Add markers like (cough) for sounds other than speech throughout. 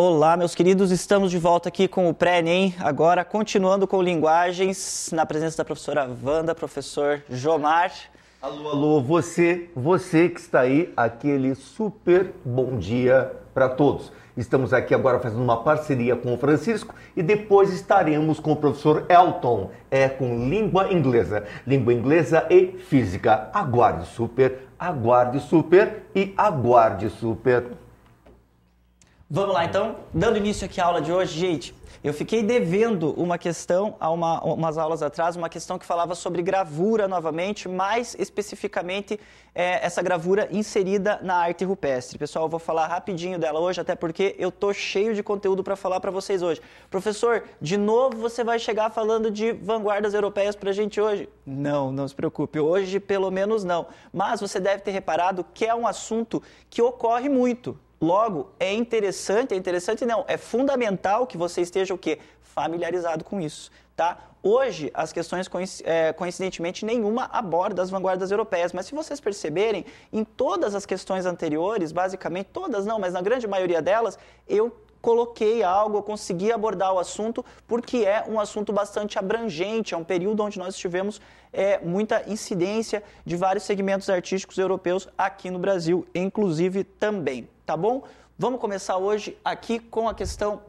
Olá, meus queridos, estamos de volta aqui com o Pré-ENEM, agora continuando com linguagens, na presença da professora Wanda, professor Jomar. Alô, alô, você, você que está aí, aquele super bom dia para todos. Estamos aqui agora fazendo uma parceria com o Francisco e depois estaremos com o professor Elton, é com língua inglesa, língua inglesa e física. Aguarde super, aguarde super e aguarde super. Vamos lá então, dando início aqui à aula de hoje, gente. Eu fiquei devendo uma questão há uma, umas aulas atrás, uma questão que falava sobre gravura novamente, mais especificamente é, essa gravura inserida na arte rupestre. Pessoal, eu vou falar rapidinho dela hoje, até porque eu tô cheio de conteúdo para falar para vocês hoje. Professor, de novo você vai chegar falando de vanguardas europeias para a gente hoje? Não, não se preocupe, hoje pelo menos não. Mas você deve ter reparado que é um assunto que ocorre muito Logo, é interessante, é interessante não, é fundamental que você esteja o quê? Familiarizado com isso, tá? Hoje, as questões, é, coincidentemente, nenhuma aborda as vanguardas europeias, mas se vocês perceberem, em todas as questões anteriores, basicamente, todas não, mas na grande maioria delas, eu coloquei algo, eu consegui abordar o assunto, porque é um assunto bastante abrangente, é um período onde nós tivemos é, muita incidência de vários segmentos artísticos europeus aqui no Brasil, inclusive também, tá bom? Vamos começar hoje aqui com a questão.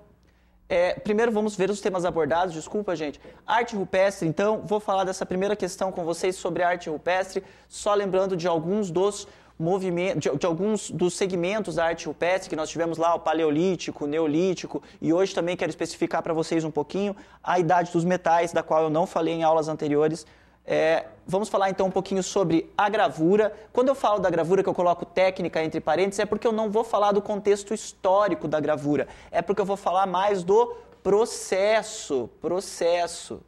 É, primeiro vamos ver os temas abordados, desculpa gente. Arte rupestre, então, vou falar dessa primeira questão com vocês sobre arte rupestre, só lembrando de alguns dos movimento, de, de, alguns dos segmentos da arte rupestre que nós tivemos lá, o paleolítico, o neolítico, e hoje também quero especificar para vocês um pouquinho a idade dos metais, da qual eu não falei em aulas anteriores. É, vamos falar então um pouquinho sobre a gravura. Quando eu falo da gravura, que eu coloco técnica entre parênteses, é porque eu não vou falar do contexto histórico da gravura, é porque eu vou falar mais do processo, processo.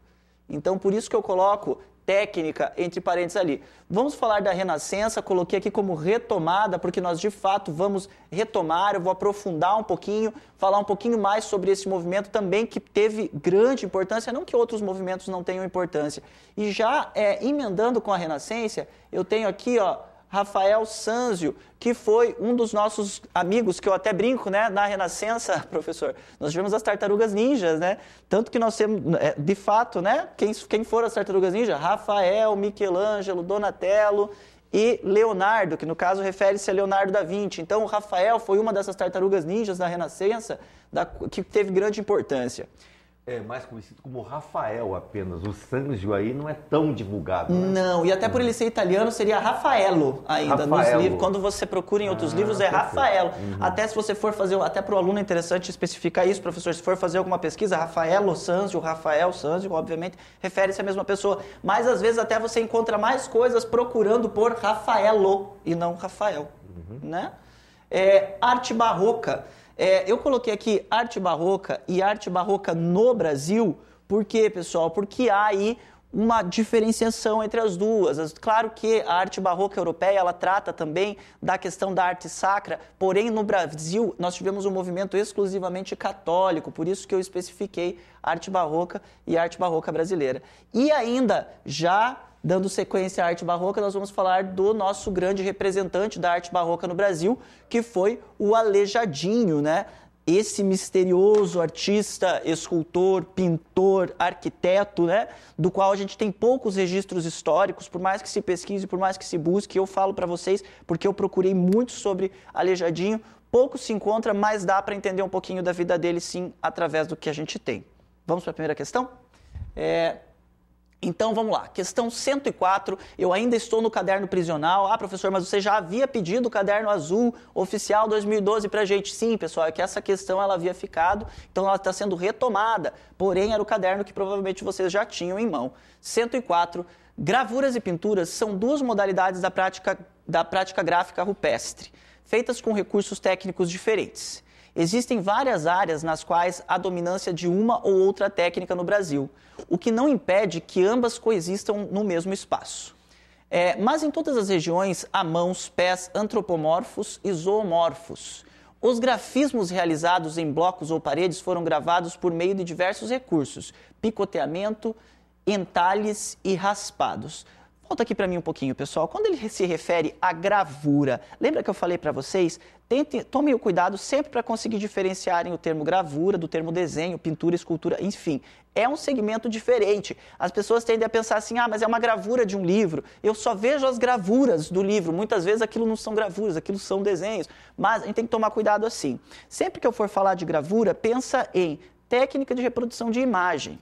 Então, por isso que eu coloco técnica, entre parênteses ali. Vamos falar da Renascença, coloquei aqui como retomada, porque nós de fato vamos retomar, eu vou aprofundar um pouquinho, falar um pouquinho mais sobre esse movimento também que teve grande importância, não que outros movimentos não tenham importância. E já é, emendando com a Renascença, eu tenho aqui, ó, Rafael Sanzio, que foi um dos nossos amigos, que eu até brinco, né, na Renascença, (laughs) professor. Nós tivemos as tartarugas ninjas, né? Tanto que nós temos, é, de fato, né? Quem, quem foram as tartarugas ninjas? Rafael, Michelangelo, Donatello e Leonardo, que no caso refere-se a Leonardo da Vinci. Então, o Rafael foi uma dessas tartarugas ninjas da Renascença da, que teve grande importância é mais conhecido como Rafael apenas. O Sangio aí não é tão divulgado. Né? Não, e até por ele ser italiano seria Rafaelo ainda Rafaelo. nos livros. Quando você procura em outros ah, livros é Rafaelo. Uhum. Até se você for fazer, até para o aluno é interessante especificar isso, professor, se for fazer alguma pesquisa, Rafaelo Sanzio, Rafael Sanzio, obviamente refere-se à mesma pessoa. Mas às vezes até você encontra mais coisas procurando por Rafaelo e não Rafael, uhum. né? É, arte barroca. É, eu coloquei aqui arte barroca e arte barroca no Brasil, por quê, pessoal? Porque há aí uma diferenciação entre as duas. Claro que a arte barroca europeia ela trata também da questão da arte sacra, porém no Brasil nós tivemos um movimento exclusivamente católico, por isso que eu especifiquei arte barroca e arte barroca brasileira. E ainda já Dando sequência à arte barroca, nós vamos falar do nosso grande representante da arte barroca no Brasil, que foi o Alejadinho, né? Esse misterioso artista, escultor, pintor, arquiteto, né? Do qual a gente tem poucos registros históricos, por mais que se pesquise, por mais que se busque, eu falo para vocês porque eu procurei muito sobre Alejadinho. pouco se encontra, mas dá para entender um pouquinho da vida dele sim através do que a gente tem. Vamos para a primeira questão? É, então vamos lá, questão 104, eu ainda estou no caderno prisional. Ah, professor, mas você já havia pedido o caderno azul oficial 2012 para a gente? Sim, pessoal, é que essa questão ela havia ficado, então ela está sendo retomada, porém era o caderno que provavelmente vocês já tinham em mão. 104, gravuras e pinturas são duas modalidades da prática, da prática gráfica rupestre, feitas com recursos técnicos diferentes. Existem várias áreas nas quais há dominância de uma ou outra técnica no Brasil, o que não impede que ambas coexistam no mesmo espaço. É, mas em todas as regiões há mãos, pés antropomorfos e zoomorfos. Os grafismos realizados em blocos ou paredes foram gravados por meio de diversos recursos: picoteamento, entalhes e raspados. Conta aqui para mim um pouquinho, pessoal. Quando ele se refere à gravura, lembra que eu falei para vocês? Tentem, tomem o cuidado sempre para conseguir diferenciarem o termo gravura do termo desenho, pintura, escultura, enfim. É um segmento diferente. As pessoas tendem a pensar assim: ah, mas é uma gravura de um livro. Eu só vejo as gravuras do livro. Muitas vezes aquilo não são gravuras, aquilo são desenhos. Mas a gente tem que tomar cuidado assim. Sempre que eu for falar de gravura, pensa em técnica de reprodução de imagem.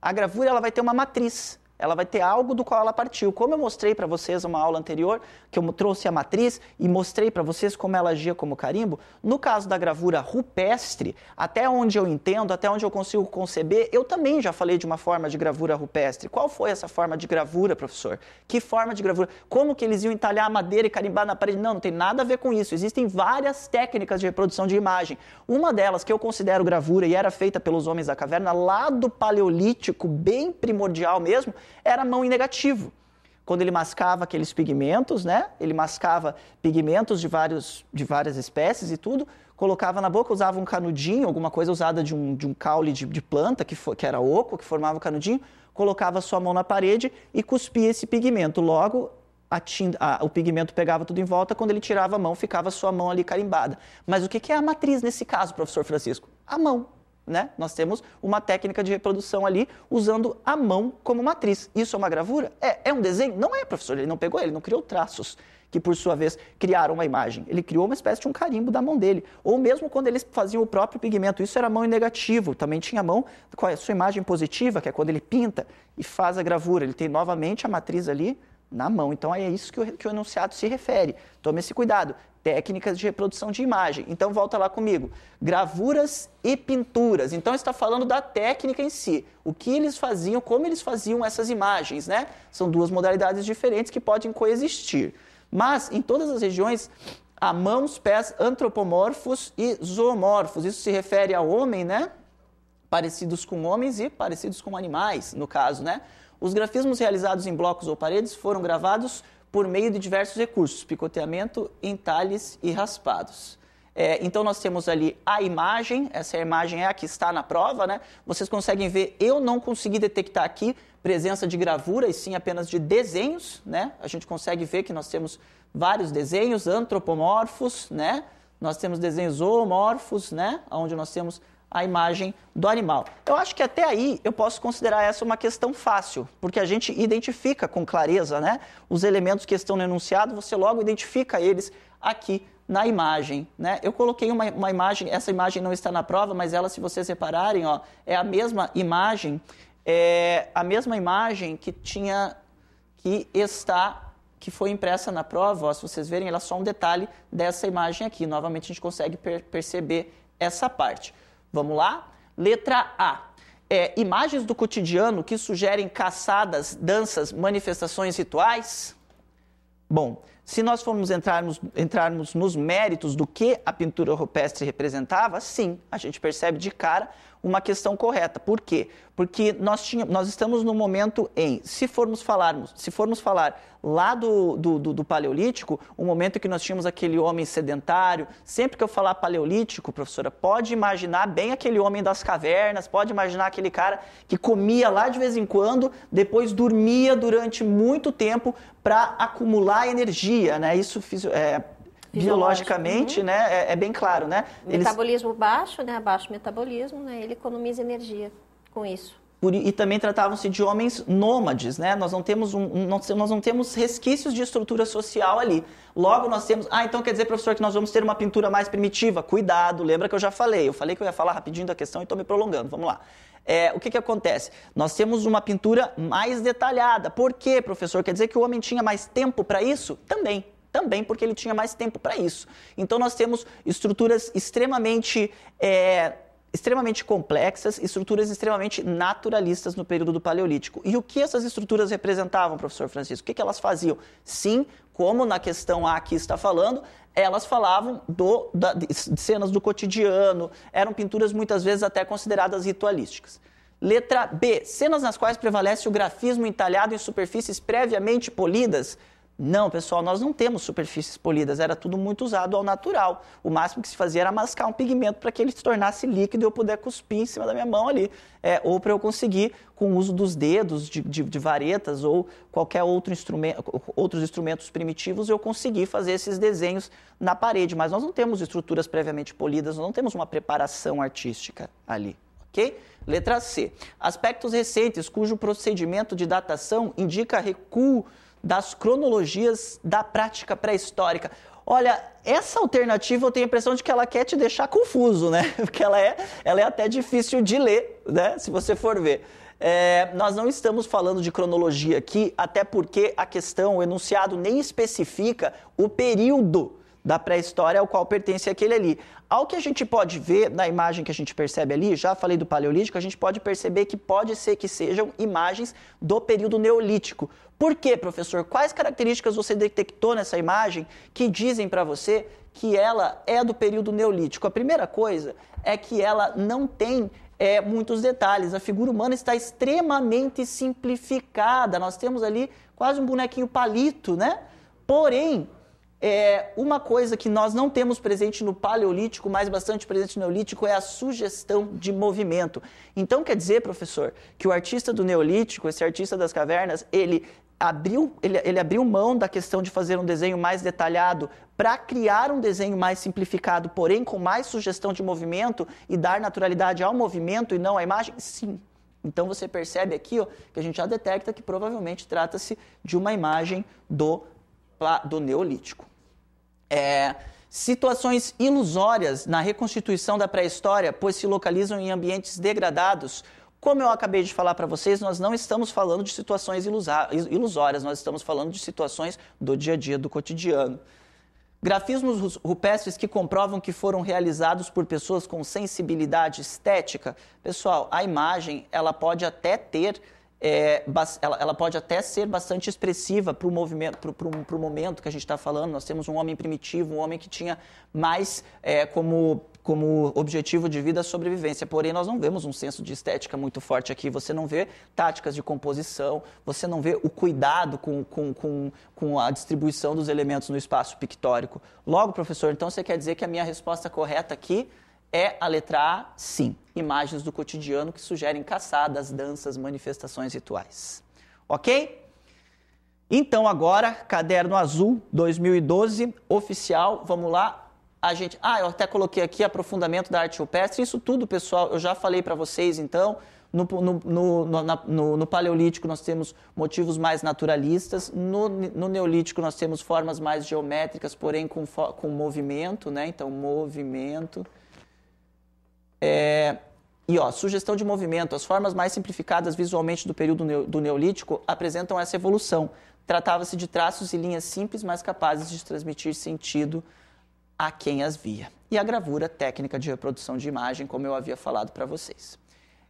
A gravura ela vai ter uma matriz ela vai ter algo do qual ela partiu. Como eu mostrei para vocês uma aula anterior, que eu trouxe a matriz e mostrei para vocês como ela agia como carimbo, no caso da gravura rupestre, até onde eu entendo, até onde eu consigo conceber, eu também já falei de uma forma de gravura rupestre. Qual foi essa forma de gravura, professor? Que forma de gravura? Como que eles iam entalhar a madeira e carimbar na parede? Não, não tem nada a ver com isso. Existem várias técnicas de reprodução de imagem. Uma delas que eu considero gravura e era feita pelos homens da caverna lá do paleolítico, bem primordial mesmo, era mão em negativo. Quando ele mascava aqueles pigmentos, né? Ele mascava pigmentos de, vários, de várias espécies e tudo, colocava na boca, usava um canudinho, alguma coisa usada de um, de um caule de, de planta que, for, que era oco, que formava o canudinho, colocava sua mão na parede e cuspia esse pigmento. Logo, a tinta, a, o pigmento pegava tudo em volta, quando ele tirava a mão, ficava sua mão ali carimbada. Mas o que, que é a matriz nesse caso, professor Francisco? A mão. Né? Nós temos uma técnica de reprodução ali usando a mão como matriz. Isso é uma gravura? É, é um desenho? Não é, professor. Ele não pegou, ele não criou traços que por sua vez criaram uma imagem. Ele criou uma espécie de um carimbo da mão dele. Ou mesmo quando eles faziam o próprio pigmento, isso era mão em negativo. Também tinha mão com a sua imagem positiva, que é quando ele pinta e faz a gravura. Ele tem novamente a matriz ali na mão. Então é isso que o, que o enunciado se refere. Tome esse cuidado técnicas de reprodução de imagem. Então volta lá comigo. Gravuras e pinturas. Então está falando da técnica em si, o que eles faziam, como eles faziam essas imagens, né? São duas modalidades diferentes que podem coexistir. Mas em todas as regiões há mãos, pés antropomorfos e zoomorfos. Isso se refere ao homem, né? Parecidos com homens e parecidos com animais, no caso, né? Os grafismos realizados em blocos ou paredes foram gravados por meio de diversos recursos, picoteamento, entalhes e raspados. É, então nós temos ali a imagem, essa imagem é a que está na prova, né? Vocês conseguem ver, eu não consegui detectar aqui presença de gravura e sim apenas de desenhos, né? A gente consegue ver que nós temos vários desenhos antropomorfos, né? Nós temos desenhos zoomorfos, né? Onde nós temos a imagem do animal. Eu acho que até aí eu posso considerar essa uma questão fácil, porque a gente identifica com clareza né, os elementos que estão no enunciado, você logo identifica eles aqui na imagem. Né? Eu coloquei uma, uma, imagem, essa imagem não está na prova, mas ela, se vocês repararem, ó, é a mesma imagem, é a mesma imagem que tinha, que está que foi impressa na prova, ó, se vocês verem, ela é só um detalhe dessa imagem aqui. Novamente, a gente consegue per perceber essa parte. Vamos lá? Letra A. É, imagens do cotidiano que sugerem caçadas, danças, manifestações rituais? Bom, se nós formos entrarmos, entrarmos nos méritos do que a pintura rupestre representava, sim, a gente percebe de cara uma questão correta. Por quê? Porque nós, tínhamos, nós estamos no momento em, se formos falarmos, se formos falar lá do, do, do, do Paleolítico, o momento que nós tínhamos aquele homem sedentário, sempre que eu falar Paleolítico, professora, pode imaginar bem aquele homem das cavernas, pode imaginar aquele cara que comia lá de vez em quando, depois dormia durante muito tempo para acumular energia, né? Isso é, biologicamente, uhum. né? É, é, bem claro, né? Uhum. Eles... Metabolismo baixo, né? Baixo metabolismo, né? Ele economiza energia com isso. Por, e também tratavam-se de homens nômades, né? Nós não temos um, um, nós não temos resquícios de estrutura social ali. Logo nós temos, ah, então quer dizer, professor, que nós vamos ter uma pintura mais primitiva? Cuidado, lembra que eu já falei. Eu falei que eu ia falar rapidinho da questão e estou me prolongando. Vamos lá. É, o que, que acontece? Nós temos uma pintura mais detalhada. Por quê, professor? Quer dizer que o homem tinha mais tempo para isso? Também também porque ele tinha mais tempo para isso. Então nós temos estruturas extremamente. É, extremamente complexas, estruturas extremamente naturalistas no período do Paleolítico. E o que essas estruturas representavam, professor Francisco? O que, que elas faziam? Sim, como na questão A aqui está falando, elas falavam do, da, de cenas do cotidiano, eram pinturas muitas vezes até consideradas ritualísticas. Letra B, cenas nas quais prevalece o grafismo entalhado em superfícies previamente polidas, não, pessoal, nós não temos superfícies polidas, era tudo muito usado ao natural. O máximo que se fazia era mascar um pigmento para que ele se tornasse líquido e eu puder cuspir em cima da minha mão ali. É, ou para eu conseguir, com o uso dos dedos, de, de, de varetas ou qualquer outro instrumento, outros instrumentos primitivos, eu conseguir fazer esses desenhos na parede. Mas nós não temos estruturas previamente polidas, nós não temos uma preparação artística ali. ok? Letra C. Aspectos recentes cujo procedimento de datação indica recuo das cronologias da prática pré-histórica. Olha, essa alternativa eu tenho a impressão de que ela quer te deixar confuso, né? (laughs) Porque ela é, ela é até difícil de ler, né? Se você for ver. É, nós não estamos falando de cronologia aqui, até porque a questão, o enunciado, nem especifica o período da pré-história ao qual pertence aquele ali. Ao que a gente pode ver na imagem que a gente percebe ali, já falei do paleolítico, a gente pode perceber que pode ser que sejam imagens do período neolítico. Por quê, professor? Quais características você detectou nessa imagem que dizem para você que ela é do período neolítico? A primeira coisa é que ela não tem é, muitos detalhes. A figura humana está extremamente simplificada. Nós temos ali quase um bonequinho palito, né? Porém, é, uma coisa que nós não temos presente no Paleolítico, mas bastante presente no Neolítico, é a sugestão de movimento. Então, quer dizer, professor, que o artista do Neolítico, esse artista das cavernas, ele abriu, ele, ele abriu mão da questão de fazer um desenho mais detalhado para criar um desenho mais simplificado, porém com mais sugestão de movimento e dar naturalidade ao movimento e não à imagem? Sim. Então você percebe aqui ó, que a gente já detecta que provavelmente trata-se de uma imagem do, do Neolítico é, situações ilusórias na reconstituição da pré-história, pois se localizam em ambientes degradados. Como eu acabei de falar para vocês, nós não estamos falando de situações ilusórias, nós estamos falando de situações do dia a dia, do cotidiano. Grafismos rupestres que comprovam que foram realizados por pessoas com sensibilidade estética. Pessoal, a imagem ela pode até ter é, ela, ela, pode até ser bastante expressiva para o momento que a gente está falando. Nós temos um homem primitivo, um homem que tinha mais é, como, como objetivo de vida a sobrevivência. Porém, nós não vemos um senso de estética muito forte aqui. Você não vê táticas de composição, você não vê o cuidado com, com, com, com a distribuição dos elementos no espaço pictórico. Logo, professor, então você quer dizer que a minha resposta correta aqui é a letra A, sim. Imagens do cotidiano que sugerem caçadas, danças, manifestações rituais. Ok? Então, agora, caderno azul 2012, oficial, vamos lá. A gente. Ah, eu até coloquei aqui aprofundamento da arte rupestre. Isso tudo, pessoal, eu já falei para vocês, então. No, no, no, no, Paleolítico nós temos motivos mais naturalistas, no, Neolítico nós temos formas mais geométricas, porém com, com movimento, né? Então, movimento. É, e ó, sugestão de movimento. As formas mais simplificadas visualmente do período neo, do Neolítico apresentam essa evolução. Tratava-se de traços e linhas simples, mas capazes de transmitir sentido a quem as via. E a gravura, técnica de reprodução de imagem, como eu havia falado para vocês.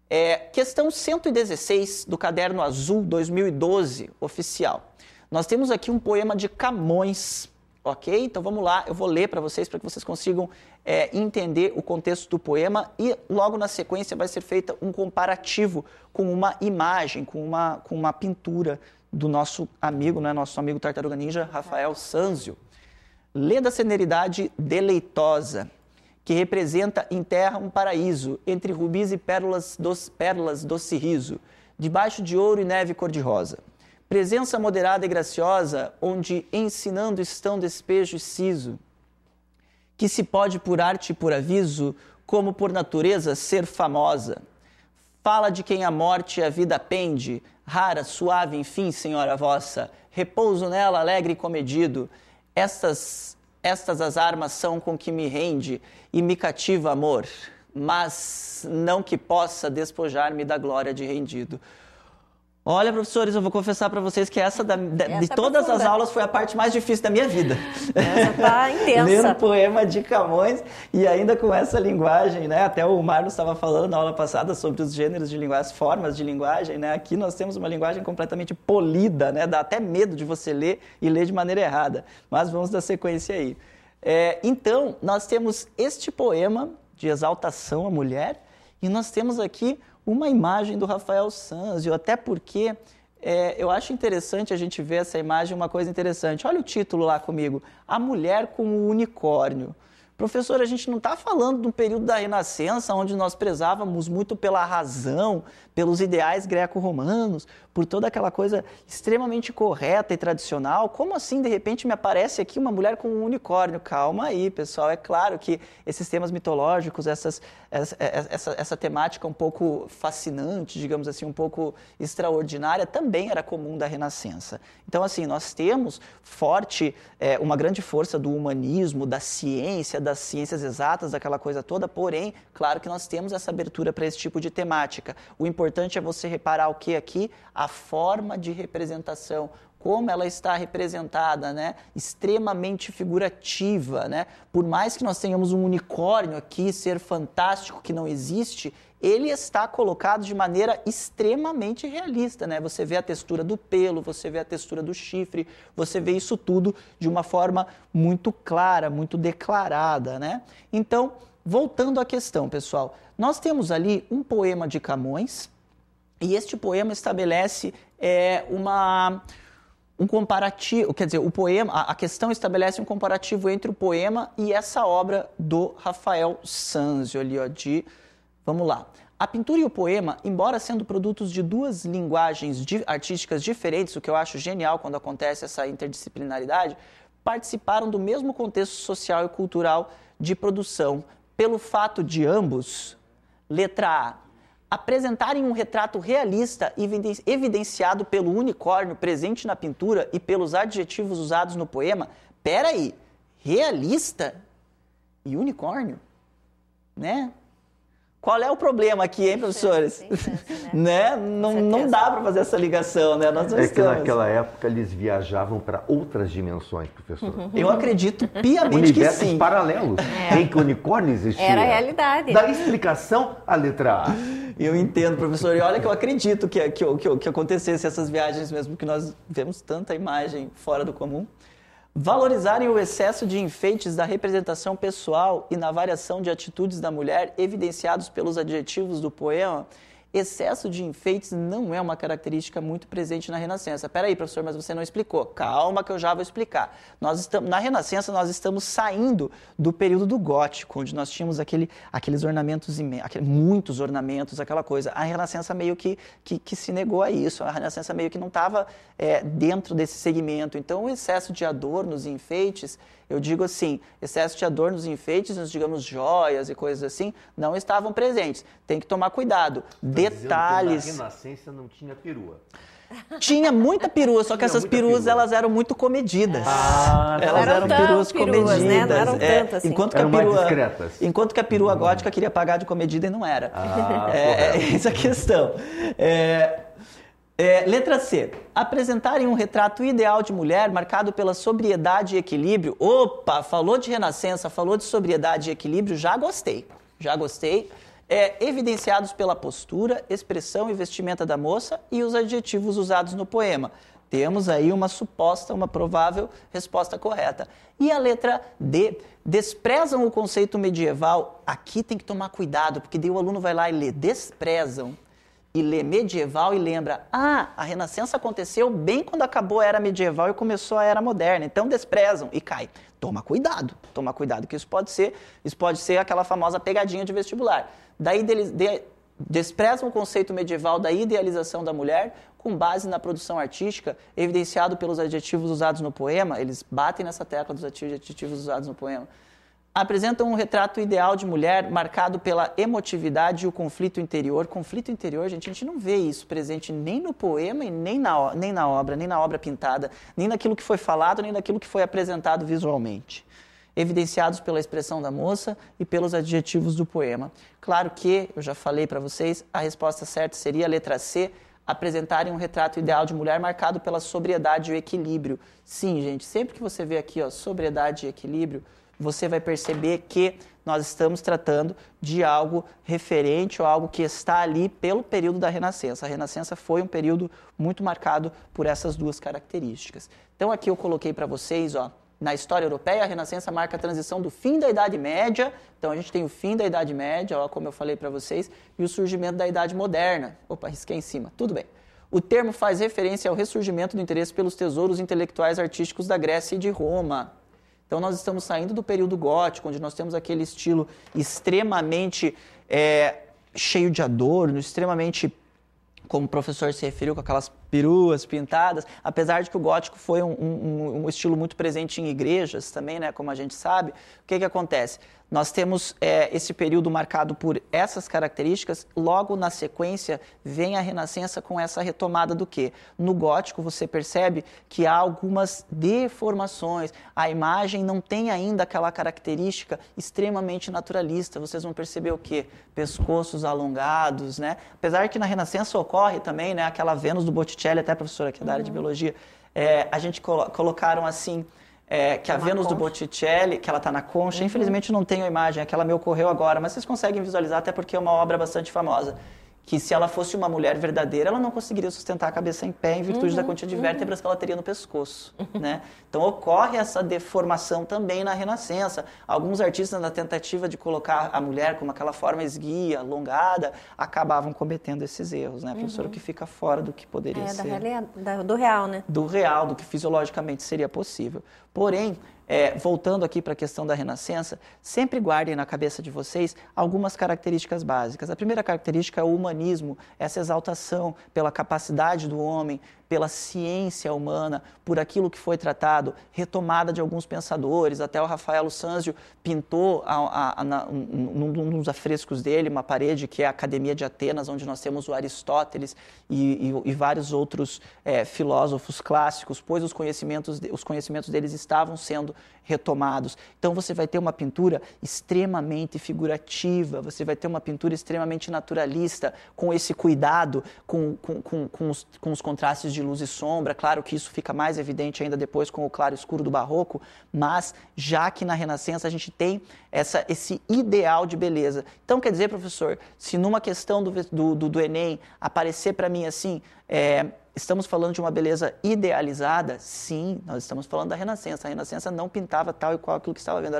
É, questão 116 do Caderno Azul 2012, oficial. Nós temos aqui um poema de Camões Ok? Então vamos lá, eu vou ler para vocês para que vocês consigam é, entender o contexto do poema e logo na sequência vai ser feita um comparativo com uma imagem, com uma, com uma pintura do nosso amigo, né, nosso amigo tartaruga ninja, Rafael Sanzio. Lê da ceneridade deleitosa, que representa em terra um paraíso, entre rubis e pérolas dos, pérolas doce riso, debaixo de ouro e neve cor-de-rosa. Presença moderada e graciosa, onde ensinando estão despejo e siso, que se pode por arte e por aviso, como por natureza ser famosa. Fala de quem a morte e a vida pende, rara, suave, enfim, senhora vossa, repouso nela alegre e comedido. Estas, estas as armas são com que me rende e me cativa amor, mas não que possa despojar-me da glória de rendido. Olha, professores, eu vou confessar para vocês que essa, da, da, essa de é todas profunda. as aulas foi a parte mais difícil da minha vida. Essa tá (laughs) intensa. Ler um poema de Camões e ainda com essa linguagem, né? Até o Marlos estava falando na aula passada sobre os gêneros de linguagem, formas de linguagem, né? Aqui nós temos uma linguagem completamente polida, né? Dá até medo de você ler e ler de maneira errada. Mas vamos dar sequência aí. É, então, nós temos este poema de exaltação à mulher e nós temos aqui uma imagem do Rafael Sanzio, até porque é, eu acho interessante a gente ver essa imagem, uma coisa interessante. Olha o título lá comigo: A Mulher com o Unicórnio. Professor, a gente não está falando de um período da Renascença onde nós prezávamos muito pela razão, pelos ideais greco-romanos, por toda aquela coisa extremamente correta e tradicional. Como assim, de repente, me aparece aqui uma mulher com um unicórnio? Calma aí, pessoal. É claro que esses temas mitológicos, essas, essa, essa, essa temática um pouco fascinante, digamos assim, um pouco extraordinária, também era comum da Renascença. Então, assim, nós temos forte, é, uma grande força do humanismo, da ciência, das ciências exatas, daquela coisa toda, porém, claro que nós temos essa abertura para esse tipo de temática. O importante importante é você reparar o que aqui? A forma de representação, como ela está representada, né? Extremamente figurativa, né? Por mais que nós tenhamos um unicórnio aqui, ser fantástico que não existe, ele está colocado de maneira extremamente realista, né? Você vê a textura do pelo, você vê a textura do chifre, você vê isso tudo de uma forma muito clara, muito declarada, né? Então, voltando à questão, pessoal, nós temos ali um poema de Camões, e este poema estabelece é, uma, um comparativo, quer dizer, o poema, a, a questão estabelece um comparativo entre o poema e essa obra do Rafael Sanzio ali, ó, de, vamos lá. A pintura e o poema, embora sendo produtos de duas linguagens artísticas diferentes, o que eu acho genial quando acontece essa interdisciplinaridade, participaram do mesmo contexto social e cultural de produção, pelo fato de ambos Letra A. Apresentarem um retrato realista evidenciado pelo unicórnio presente na pintura e pelos adjetivos usados no poema. Peraí, realista e unicórnio? Né? Qual é o problema aqui, hein, professores? Né? (laughs) né? Não, não dá para fazer essa ligação, né? Nós é que naquela época eles viajavam para outras dimensões, professor. (laughs) Eu acredito piamente que sim. Universos paralelos, é. em que unicórnio existia. Era a realidade. Da explicação à letra A. Eu entendo, professor. E olha que eu acredito que, que, que, que acontecesse essas viagens mesmo, que nós vemos tanta imagem fora do comum. Valorizarem o excesso de enfeites da representação pessoal e na variação de atitudes da mulher evidenciados pelos adjetivos do poema Excesso de enfeites não é uma característica muito presente na Renascença. Peraí, professor, mas você não explicou. Calma que eu já vou explicar. Nós estamos, na Renascença, nós estamos saindo do período do gótico, onde nós tínhamos aquele, aqueles ornamentos, aquele, muitos ornamentos, aquela coisa. A Renascença meio que, que, que, se negou a isso. A Renascença meio que não estava é, eh, dentro desse segmento. Então, o excesso de adornos e enfeites eu digo assim, excesso de adornos enfeites, nos digamos joias e coisas assim, não estavam presentes. Tem que tomar cuidado. Detalhes. Que na Renascença não tinha perua. Tinha muita perua, só que essas peruas perua. elas eram muito comedidas. Ah, elas eram, eram peruas, comedidas. Né? Não eram é, tanto assim. Enquanto eram que a perua, enquanto que a perua uhum. gótica queria pagar de comedida e não era. Ah, é, é essa a questão. É, é, letra C. Apresentarem um retrato ideal de mulher marcado pela sobriedade e equilíbrio. Opa, falou de renascença, falou de sobriedade e equilíbrio, já gostei. Já gostei. É, evidenciados pela postura, expressão e vestimenta da moça e os adjetivos usados no poema. Temos aí uma suposta, uma provável resposta correta. E a letra D. Desprezam o conceito medieval. Aqui tem que tomar cuidado, porque daí o aluno vai lá e lê desprezam e lê medieval e lembra: ah, a Renascença aconteceu bem quando acabou a era medieval e começou a era moderna. Então desprezam e cai. Toma cuidado, toma cuidado que isso pode ser, isso pode ser aquela famosa pegadinha de vestibular. Daí de, de, desprezam o conceito medieval da idealização da mulher com base na produção artística, evidenciado pelos adjetivos usados no poema. Eles batem nessa tecla dos adjetivos usados no poema apresentam um retrato ideal de mulher marcado pela emotividade e o conflito interior. Conflito interior, gente, a gente não vê isso presente nem no poema e nem na, nem na obra, nem na obra pintada, nem naquilo que foi falado, nem naquilo que foi apresentado visualmente. Evidenciados pela expressão da moça e pelos adjetivos do poema. Claro que, eu já falei para vocês, a resposta certa seria a letra C, apresentarem um retrato ideal de mulher marcado pela sobriedade e o equilíbrio. Sim, gente, sempre que você vê aqui, ó, sobriedade e equilíbrio, você vai perceber que nós estamos tratando de algo referente ou algo que está ali pelo período da Renascença. A Renascença foi um período muito marcado por essas duas características. Então aqui eu coloquei para vocês, ó, na história europeia, a Renascença marca a transição do fim da Idade Média. Então a gente tem o fim da Idade Média, ó, como eu falei para vocês, e o surgimento da Idade Moderna. Opa, risquei em cima. Tudo bem. O termo faz referência ao ressurgimento do interesse pelos tesouros intelectuais artísticos da Grécia e de Roma. Então nós estamos saindo do período gótico, onde nós temos aquele estilo extremamente é, cheio de adorno, extremamente como o professor se referiu, com aquelas peruas pintadas, apesar de que o gótico foi um, um, um, estilo muito presente em igrejas também, né, como a gente sabe, o que, que acontece? Nós temos é, esse período marcado por essas características, logo na sequência vem a Renascença com essa retomada do que? No gótico você percebe que há algumas deformações, a imagem não tem ainda aquela característica extremamente naturalista, vocês vão perceber o que? Pescoços alongados, né? Apesar que na Renascença ocorre também, né, aquela Vênus do Botticelli, até professora que é da área de uhum. Biologia, é, a gente colo colocaram assim é, que a tá Vênus concha. do Botticelli, que ela está na concha, uhum. infelizmente não tenho a imagem, é aquela me ocorreu agora, mas vocês conseguem visualizar até porque é uma obra bastante famosa que se ela fosse uma mulher verdadeira, ela não conseguiria sustentar a cabeça em pé em virtude uhum, da quantia de vértebras que ela teria no pescoço, uhum. né? Então ocorre essa deformação também na Renascença. Alguns artistas na tentativa de colocar a mulher como aquela forma esguia, alongada, acabavam cometendo esses erros, né? Professor, uhum. que fica fora do que poderia é, ser. Da, da, do real, né? Do real, do que fisiologicamente seria possível. Porém, é, voltando aqui para a questão da renascença, sempre guardem na cabeça de vocês algumas características básicas. A primeira característica é o humanismo, essa exaltação pela capacidade do homem pela ciência humana, por aquilo que foi tratado, retomada de alguns pensadores, até o Rafael Sanzio pintou a, a, a, na, num, dos afrescos dele uma parede que é a Academia de Atenas, onde nós temos o Aristóteles e, e, e vários outros é, filósofos clássicos, pois os conhecimentos, os conhecimentos deles estavam sendo retomados. Então você vai ter uma pintura extremamente figurativa, você vai ter uma pintura extremamente naturalista, com esse cuidado com, com, com, com os, os contrastes de de luz e sombra. Claro que isso fica mais evidente ainda depois com o claro escuro do barroco, mas já que na Renascença a gente tem essa, esse ideal de beleza. Então, quer dizer, professor, se numa questão do, do, do, do Enem aparecer para mim assim, é, estamos falando de uma beleza idealizada? Sim, nós estamos falando da Renascença. A Renascença não pintava tal e qual aquilo que estava vendo,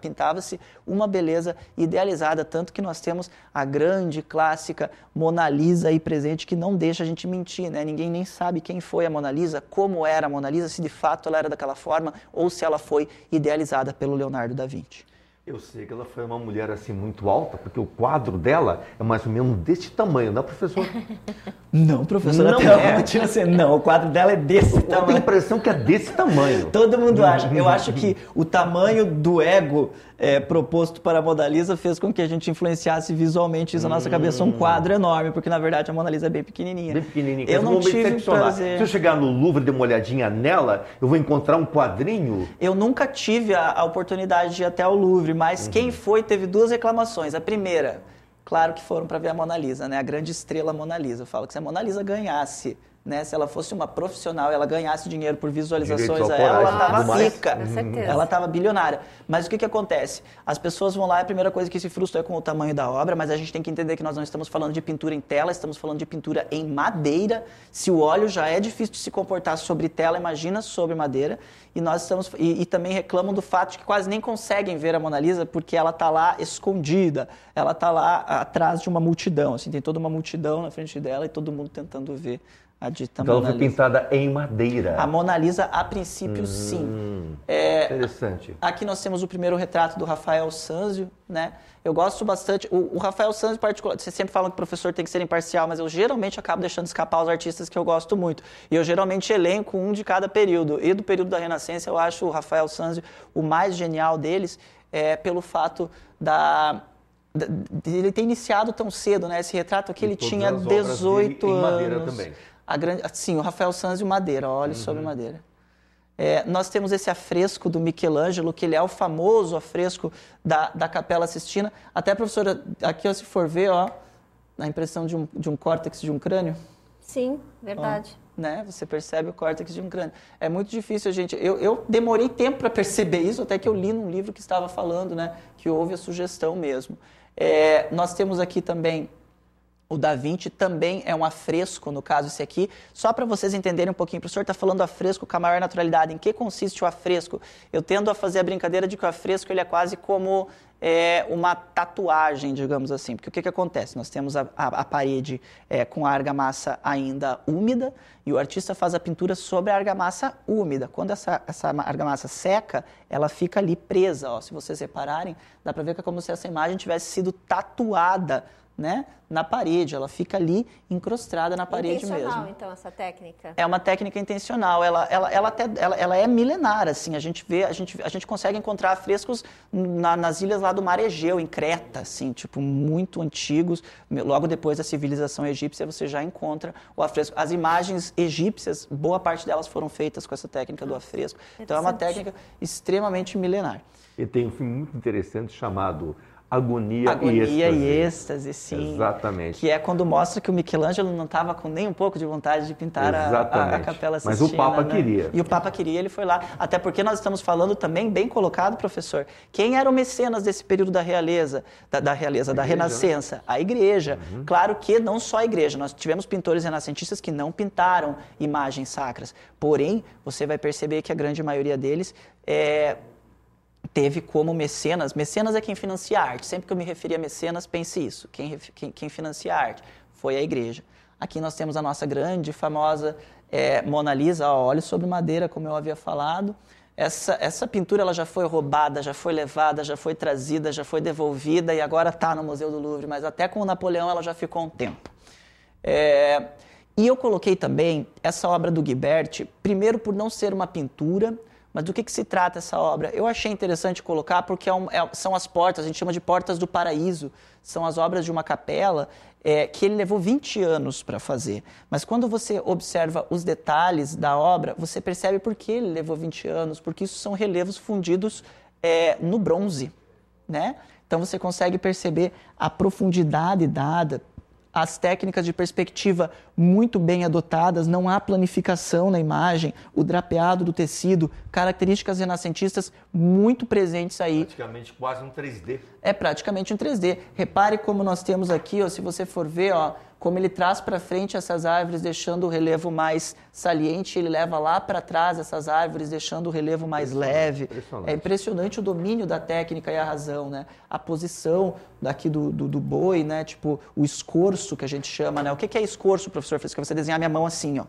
pintava-se uma beleza idealizada, tanto que nós temos a grande clássica Mona Lisa aí presente que não deixa a gente mentir, né? Ninguém nem sabe quem foi a Mona Lisa, como era a Mona Lisa, se de fato ela era daquela forma ou se ela foi idealizada pelo Leonardo da Vinci. Eu sei que ela foi uma mulher assim muito alta, porque o quadro dela é mais ou menos deste tamanho, não é, professor? (laughs) Não, professor, não é. tinha tipo assim, Não, o quadro dela é desse tamanho. Eu tenho a impressão que é desse tamanho. Todo mundo acha. Eu uhum. acho que o tamanho do ego é, proposto para a Mona Lisa fez com que a gente influenciasse visualmente isso na nossa cabeça um hum. quadro enorme, porque na verdade a Mona Lisa é bem pequenininha. Bem pequenininha. Eu, eu não tive prazer. Se eu chegar no Louvre e uma olhadinha nela, eu vou encontrar um quadrinho? Eu nunca tive a, a oportunidade de ir até o Louvre, mas uhum. quem foi teve duas reclamações. A primeira, claro que foram para ver a Mona Lisa, né? A grande estrela Mona Lisa. Eu falo que se a Mona Lisa ganhasse né? Se ela fosse uma profissional, ela ganhasse dinheiro por visualizações a ela, ela estava rica. Ela estava bilionária. Mas o que, que acontece? As pessoas vão lá e a primeira coisa que se frustra é com o tamanho da obra, mas a gente tem que entender que nós não estamos falando de pintura em tela, estamos falando de pintura em madeira. Se o óleo já é difícil de se comportar sobre tela, imagina sobre madeira. E nós estamos e, e também reclamam do fato de que quase nem conseguem ver a Mona Lisa porque ela está lá escondida, ela está lá atrás de uma multidão, assim, tem toda uma multidão na frente dela e todo mundo tentando ver a dita então, Mona foi Lisa. pintada em madeira. A Mona Lisa, a princípio, hum, sim. É, interessante. Aqui nós temos o primeiro retrato do Rafael Sanzio, né? Eu gosto bastante. O, o Rafael Sanzio, particular, vocês sempre falam que o professor tem que ser imparcial, mas eu geralmente acabo deixando escapar os artistas que eu gosto muito. E eu geralmente elenco um de cada período. E do período da Renascença, eu acho o Rafael Sanzio o mais genial deles, é, pelo fato da ele ter iniciado tão cedo, né? Esse retrato aqui, ele tinha 18 anos. Em madeira também a grande, sim, o Rafael Sanz e o Madeira, olha uhum. sobre Madeira. É, nós temos esse afresco do Michelangelo, que ele é o famoso afresco da, da Capela Sistina. Até, professora, aqui, ó, se for ver, ó, a impressão de um, de um córtex de um crânio. Sim, verdade. Ó, né? Você percebe o córtex de um crânio. É muito difícil, gente. Eu, eu demorei tempo para perceber isso, até que eu li num livro que estava falando, né? Que houve a sugestão mesmo. É, nós temos aqui também o da 20 também é um afresco, no caso esse aqui. Só para vocês entenderem um pouquinho, o professor está falando afresco com a maior naturalidade. Em que consiste o afresco? Eu tendo a fazer a brincadeira de que o afresco ele é quase como é, uma tatuagem, digamos assim. Porque o que, que acontece? Nós temos a, a, a parede é, com a argamassa ainda úmida e o artista faz a pintura sobre a argamassa úmida. Quando essa, essa argamassa seca, ela fica ali presa. Ó. Se vocês repararem, dá para ver que é como se essa imagem tivesse sido tatuada né, na parede, ela fica ali encrostada na parede mesmo. Intencional, então, essa técnica? É uma técnica intencional, ela, ela, ela, até, ela, ela é milenar, assim, a gente vê, a gente, a gente consegue encontrar frescos na, nas ilhas lá do Mar Egeu, em Creta, assim, tipo, muito antigos, logo depois da civilização egípcia você já encontra o afresco. As imagens egípcias, boa parte delas foram feitas com essa técnica do ah, afresco, então é uma técnica extremamente milenar. E tem um filme muito interessante chamado agonia, agonia e êxtase. e êxtase, sim. Exatamente. Que é quando mostra que o Michelangelo não estava com nem um pouco de vontade de pintar a, a, a, Capela Sistina. Mas o Papa né? queria. E o Papa queria, ele foi lá. Até porque nós estamos falando também, bem colocado, professor, quem era o mecenas desse período da realeza, da, da realeza, da né? Renascença? A igreja. Uhum. Claro que não só a igreja, nós tivemos pintores renascentistas que não pintaram imagens sacras. Porém, você vai perceber que a grande maioria deles é, teve como mecenas, mecenas é quem financia a arte, sempre que eu me referi a mecenas, pense isso, quem, quem, quem financia a arte foi a igreja. Aqui nós temos a nossa grande, famosa é, Mona Lisa, ó, óleo sobre madeira, como eu havia falado. Essa, essa pintura ela já foi roubada, já foi levada, já foi trazida, já foi devolvida e agora está no Museu do Louvre, mas até com o Napoleão ela já ficou um tempo. É, e eu coloquei também essa obra do Guiberti, primeiro por não ser uma pintura, mas do que, que se trata essa obra? Eu achei interessante colocar porque é um, é, são as portas, a gente chama de Portas do Paraíso, são as obras de uma capela é, que ele levou 20 anos para fazer. Mas quando você observa os detalhes da obra, você percebe por que ele levou 20 anos, porque isso são relevos fundidos é, no bronze, né? Então você consegue perceber a profundidade dada as técnicas de perspectiva muito bem adotadas, não há planificação na imagem, o drapeado do tecido, características renascentistas muito presentes aí. Praticamente quase um 3D. É praticamente um 3D. Repare como nós temos aqui, ó, se você for ver, ó, como ele traz para frente essas árvores, deixando o relevo mais saliente, ele leva lá para trás essas árvores, deixando o relevo mais leve. Impressionante. É impressionante o domínio da técnica e a razão, né? A posição daqui do, do, do boi, né? Tipo, o escorço que a gente chama, né? O que, é escorço, professor? Que você desenhar minha mão assim, ó.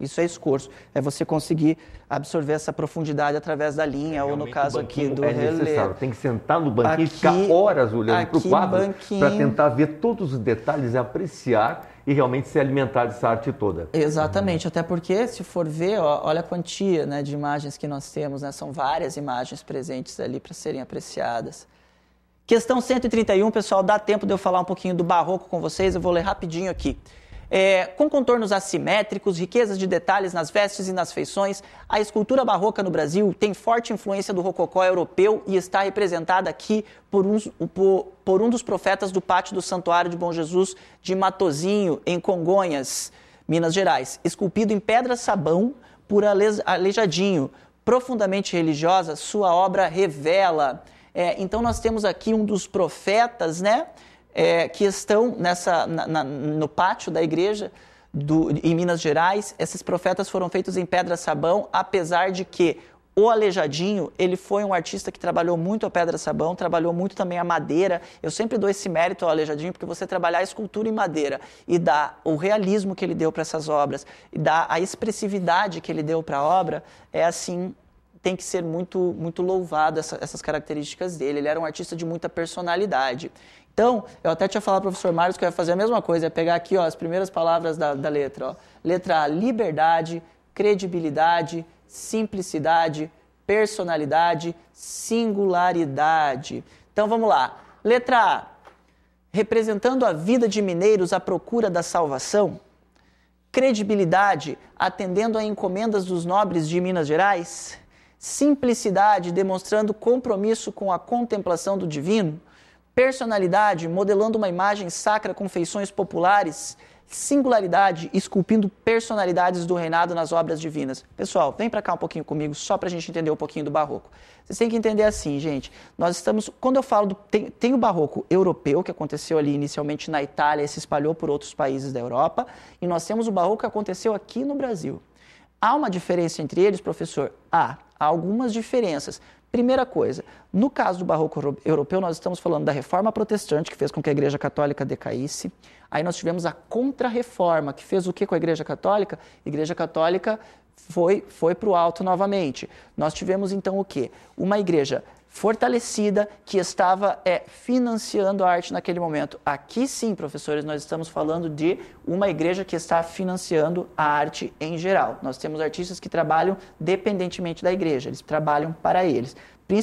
Isso é esforço. É você conseguir absorver essa profundidade através da linha, ou no caso aqui do é relevo. Tem que sentar no banquinho aqui, e ficar horas olhando para o quadro para tentar ver todos os detalhes e apreciar e realmente se alimentar dessa arte toda. Exatamente, uhum. até porque se for ver, ó, olha a quantia né, de imagens que nós temos, né, são várias imagens presentes ali para serem apreciadas. Questão 131, pessoal, dá tempo de eu falar um pouquinho do barroco com vocês, eu vou ler rapidinho aqui é, com contornos assimétricos, riquezas de detalhes nas vestes e nas feições. A escultura barroca no Brasil tem forte influência do rococó europeu e está representada aqui por, uns, por, por um dos profetas do pátio do Santuário de Bom Jesus de Matozinho, em Congonhas, Minas Gerais. Esculpido em pedra-sabão por Alejadinho. Profundamente religiosa, sua obra revela. É, então, nós temos aqui um dos profetas, né? é, que estão nessa, na, na, no pátio da igreja do, em Minas Gerais. Esses profetas foram feitos em pedra sabão, apesar de que o Alejadinho ele foi um artista que trabalhou muito a pedra sabão, trabalhou muito também a madeira. Eu sempre dou esse mérito ao Alejadinho porque você trabalhar a escultura em madeira e dá o realismo que ele deu para essas obras, e dá a expressividade que ele deu para a obra, é assim, tem que ser muito, muito louvado essa, essas características dele. Ele era um artista de muita personalidade. Então, eu até tinha falado para o professor Marcos que eu ia fazer a mesma coisa, ia pegar aqui ó, as primeiras palavras da, da letra. Ó. Letra A, liberdade, credibilidade, simplicidade, personalidade, singularidade. Então, vamos lá. Letra A, representando a vida de mineiros à procura da salvação. Credibilidade, atendendo a encomendas dos nobres de Minas Gerais. Simplicidade, demonstrando compromisso com a contemplação do divino Personalidade, modelando uma imagem sacra com feições populares. Singularidade, esculpindo personalidades do reinado nas obras divinas. Pessoal, vem para cá um pouquinho comigo, só para a gente entender um pouquinho do barroco. Vocês têm que entender assim, gente. Nós estamos. Quando eu falo do. Tem, tem o barroco europeu, que aconteceu ali inicialmente na Itália e se espalhou por outros países da Europa. E nós temos o barroco que aconteceu aqui no Brasil. Há uma diferença entre eles, professor? Há. Há algumas diferenças, Primeira coisa, no caso do barroco europeu, nós estamos falando da reforma protestante, que fez com que a Igreja Católica decaísse. Aí nós tivemos a contra-reforma, que fez o que com a Igreja Católica? A Igreja Católica foi, foi para o alto novamente. Nós tivemos então o quê? Uma igreja fortalecida que estava é, financiando a arte naquele momento. Aqui sim, professores, nós estamos falando de uma igreja que está financiando a arte em geral. Nós temos artistas que trabalham dependentemente da igreja, eles trabalham para eles.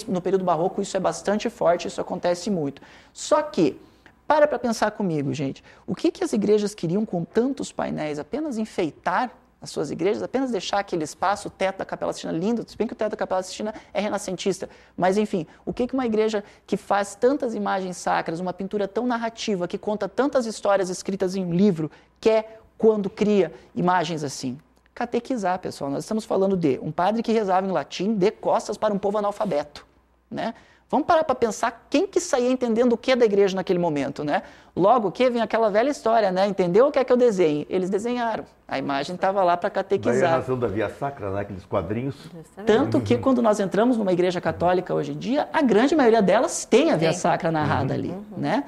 No período barroco, isso é bastante forte, isso acontece muito. Só que, para para pensar comigo, gente, o que, que as igrejas queriam com tantos painéis? Apenas enfeitar as suas igrejas, apenas deixar aquele espaço, o teto da Capela Sistina lindo, se bem que o teto da Capela Sistina é renascentista, mas enfim, o que uma igreja que faz tantas imagens sacras, uma pintura tão narrativa, que conta tantas histórias escritas em um livro, quer quando cria imagens assim? Catequizar, pessoal. Nós estamos falando de um padre que rezava em latim de costas para um povo analfabeto, né? Vamos parar para pensar quem que saía entendendo o que da igreja naquele momento, né? Logo que vem aquela velha história, né? Entendeu o que é que eu desenhei? Eles desenharam. A imagem estava lá para catequizar. Daí a razão da via sacra, né? aqueles quadrinhos. Tanto que uhum. quando nós entramos numa igreja católica hoje em dia, a grande maioria delas tem a via sacra narrada uhum. ali, uhum. né?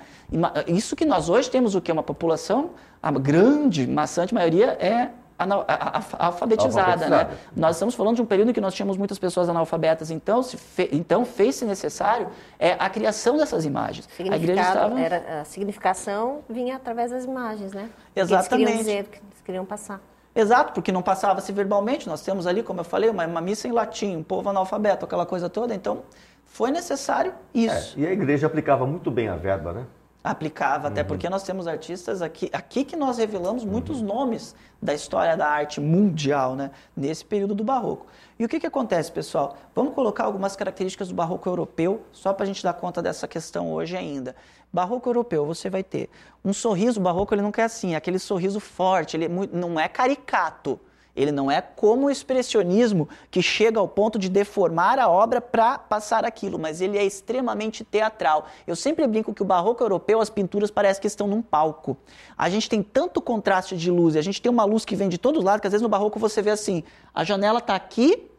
Isso que nós hoje temos o que? Uma população, a grande, maçante maioria é alfabetizada, Né? Nós estamos falando de um período em que nós tínhamos muitas pessoas analfabetas, então, se fe... então fez-se necessário é, a criação dessas imagens. A igreja estava... era, a significação vinha através das imagens, né? Exatamente. eles queriam dizer, eles queriam passar. Exato, porque não passava-se verbalmente. Nós temos ali, como eu falei, uma, uma missa em latim, um povo analfabeto, aquela coisa toda. Então, foi necessário isso. É, e a igreja aplicava muito bem a verba, né? aplicava, até uhum. porque nós temos artistas aqui, aqui que nós revelamos muitos uhum. nomes da história da arte mundial, né? Nesse período do Barroco. E o que, que acontece, pessoal? Vamos colocar algumas características do Barroco europeu, só para a gente dar conta dessa questão hoje ainda. Barroco europeu, você vai ter um sorriso barroco, ele não quer assim, é aquele sorriso forte, ele é muito, não é caricato. Ele não é como o expressionismo que chega ao ponto de deformar a obra para passar aquilo, mas ele é extremamente teatral. Eu sempre brinco que o barroco europeu, as pinturas parecem que estão num palco. A gente tem tanto contraste de luz, e a gente tem uma luz que vem de todos os lados, que às vezes no barroco você vê assim, a janela está aqui,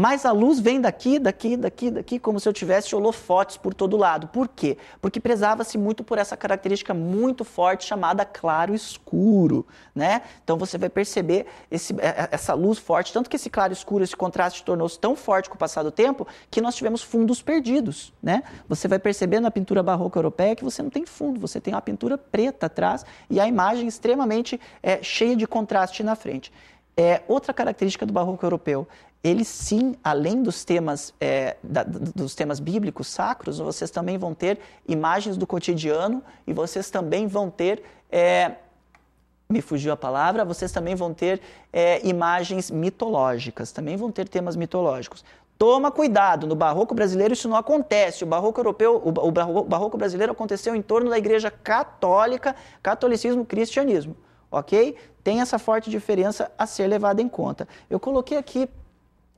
mas a luz vem daqui, daqui, daqui, daqui, como se eu tivesse holofotes por todo lado. Por quê? Porque prezava-se muito por essa característica muito forte chamada claro escuro, né? Então você vai perceber esse, é, é, essa luz forte, tanto que esse claro escuro, esse contraste tornou-se tão forte com o passar do tempo que nós tivemos fundos perdidos, né? Você vai perceber na pintura barroca europeia que você não tem fundo, você tem uma pintura preta atrás e a imagem extremamente é, cheia de contraste na frente. É, outra característica do barroco europeu, ele sim, além dos temas, é, da, dos temas bíblicos sacros, vocês também vão ter imagens do cotidiano e vocês também vão ter é, me fugiu a palavra, vocês também vão ter é, imagens mitológicas, também vão ter temas mitológicos. Toma cuidado, no barroco brasileiro isso não acontece. O barroco europeu, o barroco brasileiro aconteceu em torno da igreja católica, catolicismo, cristianismo, ok? tem essa forte diferença a ser levada em conta. Eu coloquei aqui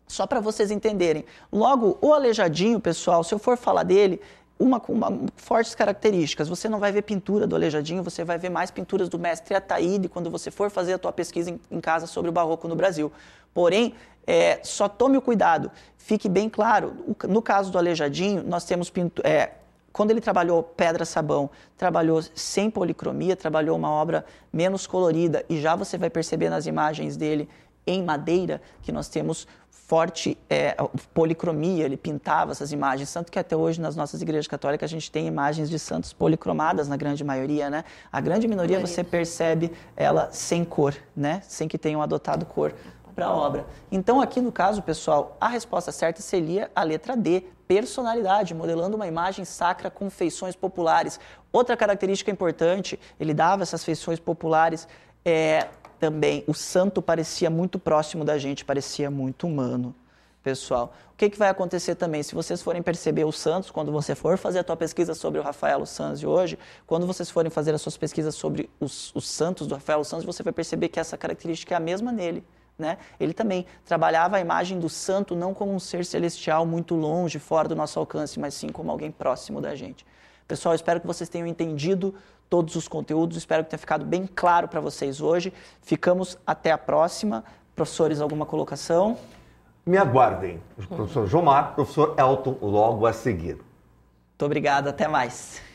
só para vocês entenderem. Logo, o aleijadinho, pessoal, se eu for falar dele, uma, uma, fortes características. Você não vai ver pintura do Alejadinho, você vai ver mais pinturas do mestre Ataíde quando você for fazer a tua pesquisa em, em casa sobre o barroco no Brasil. Porém, é, só tome o cuidado, fique bem claro. No caso do Alejadinho, nós temos pintura. é, quando ele trabalhou pedra sabão, trabalhou sem policromia, trabalhou uma obra menos colorida e já você vai perceber nas imagens dele em madeira que nós temos forte é, policromia, ele pintava essas imagens, tanto que até hoje nas nossas igrejas católicas a gente tem imagens de santos policromadas na grande maioria, né? A grande minoria você percebe ela sem cor, né? Sem que tenham adotado cor para a obra. Então, aqui no caso, pessoal, a resposta certa seria a letra D, personalidade, modelando uma imagem sacra com feições populares. Outra característica importante, ele dava essas feições populares. É, também o santo parecia muito próximo da gente, parecia muito humano pessoal. O que, que vai acontecer também? Se vocês forem perceber o Santos, quando você for fazer a sua pesquisa sobre o Rafael Santos de hoje, quando vocês forem fazer as suas pesquisas sobre os, os Santos do Rafael Santos, você vai perceber que essa característica é a mesma nele né? Ele também trabalhava a imagem do santo não como um ser celestial muito longe, fora do nosso alcance, mas sim como alguém próximo da gente. Pessoal, espero que vocês tenham entendido todos os conteúdos, espero que tenha ficado bem claro para vocês hoje. Ficamos até a próxima. Professores, alguma colocação? Me aguardem. professor Jomar, professor Elton, logo a seguir. Muito obrigado, até mais.